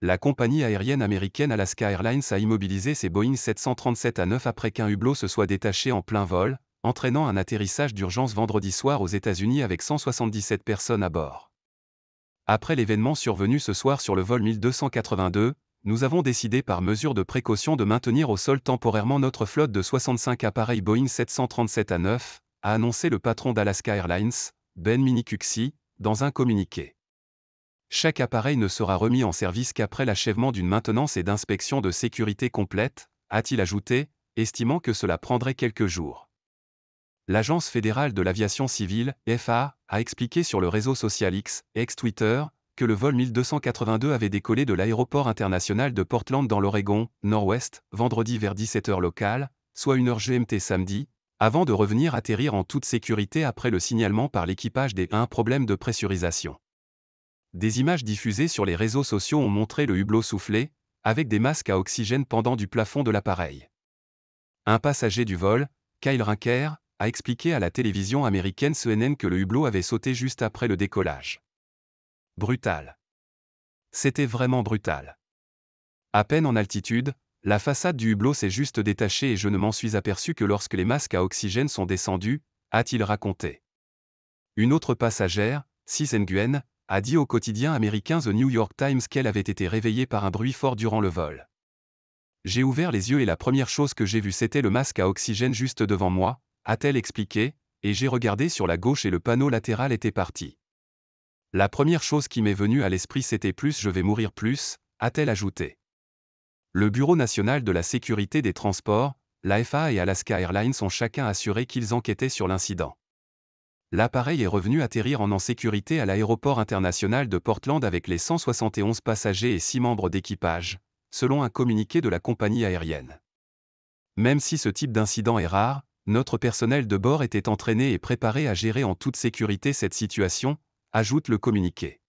la compagnie aérienne américaine Alaska Airlines a immobilisé ses Boeing 737 à 9 après qu'un hublot se soit détaché en plein vol, entraînant un atterrissage d'urgence vendredi soir aux États-Unis avec 177 personnes à bord. Après l'événement survenu ce soir sur le vol 1282, nous avons décidé par mesure de précaution de maintenir au sol temporairement notre flotte de 65 appareils Boeing 737 à 9, a annoncé le patron d'Alaska Airlines, Ben Minikuxi, dans un communiqué. Chaque appareil ne sera remis en service qu'après l'achèvement d'une maintenance et d'inspection de sécurité complète, a-t-il ajouté, estimant que cela prendrait quelques jours. L'Agence fédérale de l'aviation civile, FA, a expliqué sur le réseau social X, ex-Twitter, que le vol 1282 avait décollé de l'aéroport international de Portland dans l'Oregon, nord-ouest, vendredi vers 17h locale, soit 1h GMT samedi, avant de revenir atterrir en toute sécurité après le signalement par l'équipage des 1 problème de pressurisation. Des images diffusées sur les réseaux sociaux ont montré le hublot soufflé, avec des masques à oxygène pendant du plafond de l'appareil. Un passager du vol, Kyle Rinker, a expliqué à la télévision américaine CNN que le hublot avait sauté juste après le décollage. Brutal. C'était vraiment brutal. À peine en altitude, la façade du hublot s'est juste détachée et je ne m'en suis aperçu que lorsque les masques à oxygène sont descendus, a-t-il raconté. Une autre passagère, Sis a dit au quotidien américain The New York Times qu'elle avait été réveillée par un bruit fort durant le vol. J'ai ouvert les yeux et la première chose que j'ai vue c'était le masque à oxygène juste devant moi, a-t-elle expliqué, et j'ai regardé sur la gauche et le panneau latéral était parti. La première chose qui m'est venue à l'esprit c'était plus je vais mourir plus, a-t-elle ajouté. Le Bureau national de la sécurité des transports, l'AFA et Alaska Airlines ont chacun assuré qu'ils enquêtaient sur l'incident l'appareil est revenu atterrir en en sécurité à l'aéroport international de Portland avec les 171 passagers et 6 membres d'équipage, selon un communiqué de la compagnie aérienne. Même si ce type d'incident est rare, notre personnel de bord était entraîné et préparé à gérer en toute sécurité cette situation, ajoute le communiqué.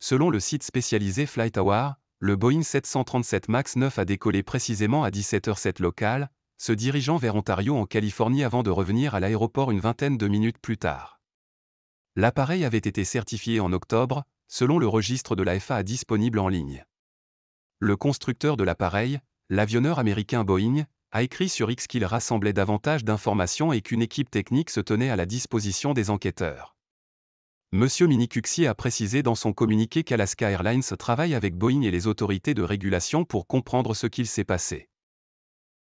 Selon le site spécialisé FlightAware, le Boeing 737 MAX 9 a décollé précisément à 17h07 locale, se dirigeant vers Ontario en Californie avant de revenir à l'aéroport une vingtaine de minutes plus tard. L'appareil avait été certifié en octobre, selon le registre de la FAA disponible en ligne. Le constructeur de l'appareil, l'avionneur américain Boeing, a écrit sur X qu'il rassemblait davantage d'informations et qu'une équipe technique se tenait à la disposition des enquêteurs. Monsieur Minikuxi a précisé dans son communiqué qu'Alaska Airlines travaille avec Boeing et les autorités de régulation pour comprendre ce qu'il s'est passé.